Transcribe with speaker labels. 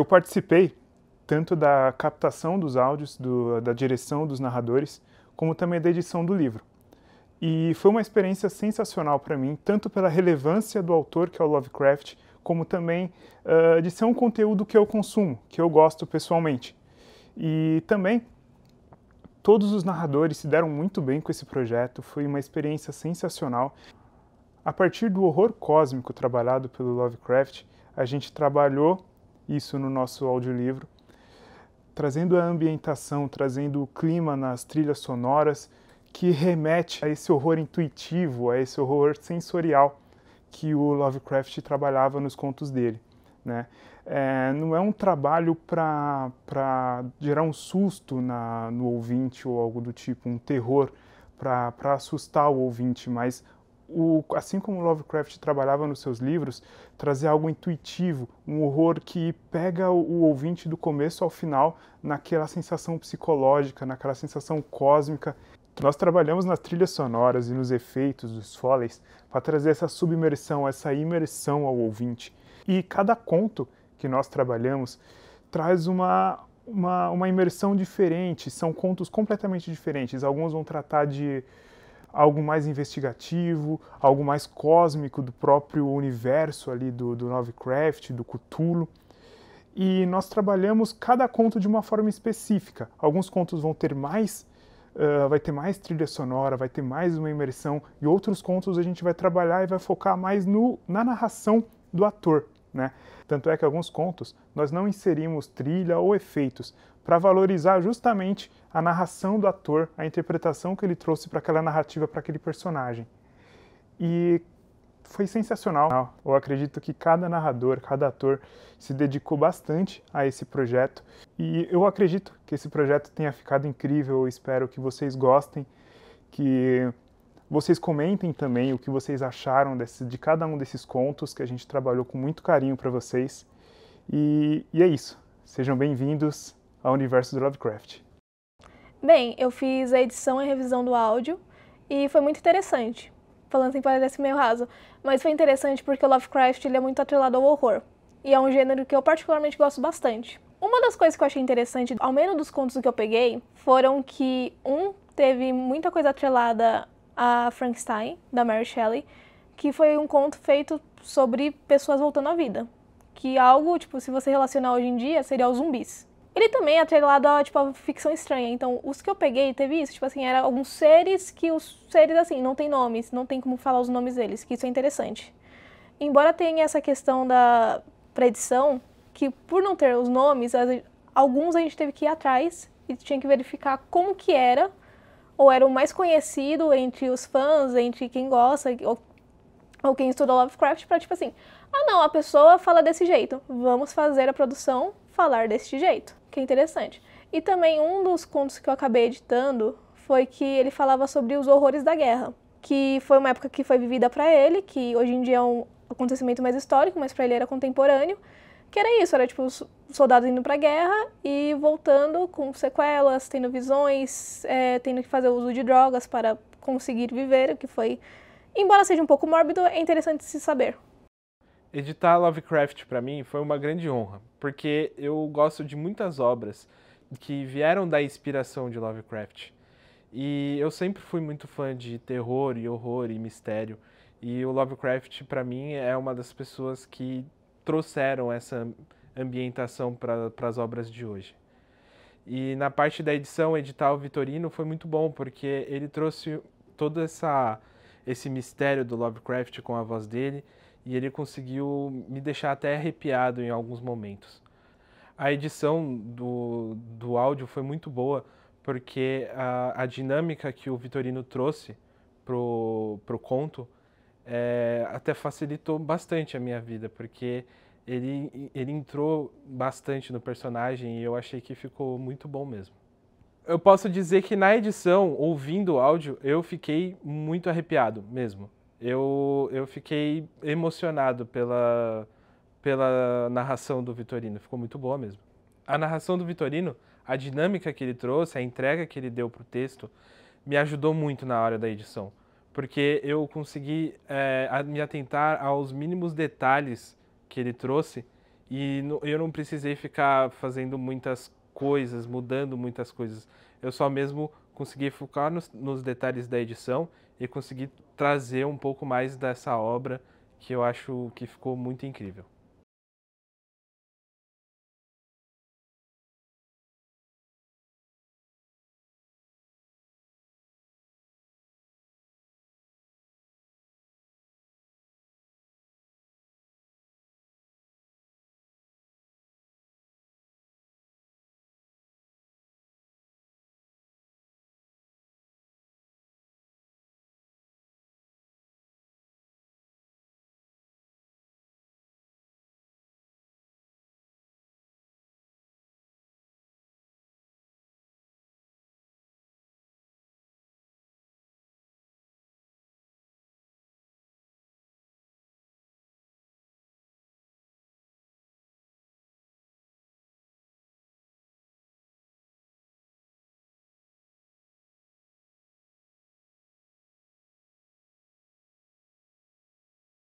Speaker 1: Eu participei tanto da captação dos áudios, do, da direção dos narradores, como também da edição do livro. E foi uma experiência sensacional para mim, tanto pela relevância do autor, que é o Lovecraft, como também uh, de ser um conteúdo que eu consumo, que eu gosto pessoalmente. E também todos os narradores se deram muito bem com esse projeto, foi uma experiência sensacional. A partir do horror cósmico trabalhado pelo Lovecraft, a gente trabalhou isso no nosso audiolivro, trazendo a ambientação, trazendo o clima nas trilhas sonoras que remete a esse horror intuitivo, a esse horror sensorial que o Lovecraft trabalhava nos contos dele. Né? É, não é um trabalho para gerar um susto na, no ouvinte ou algo do tipo, um terror para assustar o ouvinte, mas o, assim como Lovecraft trabalhava nos seus livros, trazer algo intuitivo, um horror que pega o, o ouvinte do começo ao final naquela sensação psicológica, naquela sensação cósmica. Nós trabalhamos nas trilhas sonoras e nos efeitos dos foleys para trazer essa submersão, essa imersão ao ouvinte. E cada conto que nós trabalhamos traz uma, uma, uma imersão diferente, são contos completamente diferentes. Alguns vão tratar de algo mais investigativo, algo mais cósmico do próprio universo ali do, do Lovecraft, do Cthulhu. E nós trabalhamos cada conto de uma forma específica. Alguns contos vão ter mais, uh, vai ter mais trilha sonora, vai ter mais uma imersão, e outros contos a gente vai trabalhar e vai focar mais no, na narração do ator, né? Tanto é que alguns contos nós não inserimos trilha ou efeitos para valorizar justamente a narração do ator, a interpretação que ele trouxe para aquela narrativa, para aquele personagem. E foi sensacional. Eu acredito que cada narrador, cada ator se dedicou bastante a esse projeto e eu acredito que esse projeto tenha ficado incrível. Eu espero que vocês gostem, que vocês comentem também o que vocês acharam desse, de cada um desses contos que a gente trabalhou com muito carinho para vocês. E, e é isso. Sejam bem-vindos ao universo do Lovecraft.
Speaker 2: Bem, eu fiz a edição e a revisão do áudio e foi muito interessante. Falando assim parece meio raso, mas foi interessante porque o Lovecraft ele é muito atrelado ao horror e é um gênero que eu particularmente gosto bastante. Uma das coisas que eu achei interessante, ao menos dos contos que eu peguei, foram que um teve muita coisa atrelada a Frankenstein, da Mary Shelley, que foi um conto feito sobre pessoas voltando à vida. Que algo, tipo, se você relacionar hoje em dia, seria os zumbis. Ele também é atrelado a, tipo, a ficção estranha. Então, os que eu peguei teve isso, tipo assim, eram alguns seres que os seres, assim, não tem nomes, não tem como falar os nomes deles, que isso é interessante. Embora tenha essa questão da predição, que por não ter os nomes, alguns a gente teve que ir atrás e tinha que verificar como que era ou era o mais conhecido entre os fãs, entre quem gosta ou, ou quem estuda Lovecraft, para tipo assim, ah não, a pessoa fala desse jeito, vamos fazer a produção falar desse jeito, que é interessante. E também um dos contos que eu acabei editando foi que ele falava sobre os horrores da guerra, que foi uma época que foi vivida para ele, que hoje em dia é um acontecimento mais histórico, mas para ele era contemporâneo. Que era isso, era tipo soldados indo pra guerra e voltando com sequelas, tendo visões, é, tendo que fazer uso de drogas para conseguir viver, o que foi, embora seja um pouco mórbido, é interessante se saber.
Speaker 3: Editar Lovecraft para mim foi uma grande honra, porque eu gosto de muitas obras que vieram da inspiração de Lovecraft. E eu sempre fui muito fã de terror e horror e mistério. E o Lovecraft para mim é uma das pessoas que trouxeram essa ambientação para as obras de hoje. E na parte da edição, o Vitorino foi muito bom, porque ele trouxe todo essa, esse mistério do Lovecraft com a voz dele e ele conseguiu me deixar até arrepiado em alguns momentos. A edição do, do áudio foi muito boa, porque a, a dinâmica que o Vitorino trouxe pro, pro conto é, até facilitou bastante a minha vida, porque ele, ele entrou bastante no personagem e eu achei que ficou muito bom mesmo. Eu posso dizer que na edição, ouvindo o áudio, eu fiquei muito arrepiado mesmo. Eu, eu fiquei emocionado pela, pela narração do Vitorino, ficou muito boa mesmo. A narração do Vitorino, a dinâmica que ele trouxe, a entrega que ele deu para o texto, me ajudou muito na hora da edição porque eu consegui é, me atentar aos mínimos detalhes que ele trouxe e eu não precisei ficar fazendo muitas coisas, mudando muitas coisas. Eu só mesmo consegui focar nos, nos detalhes da edição e consegui trazer um pouco mais dessa obra que eu acho que ficou muito incrível.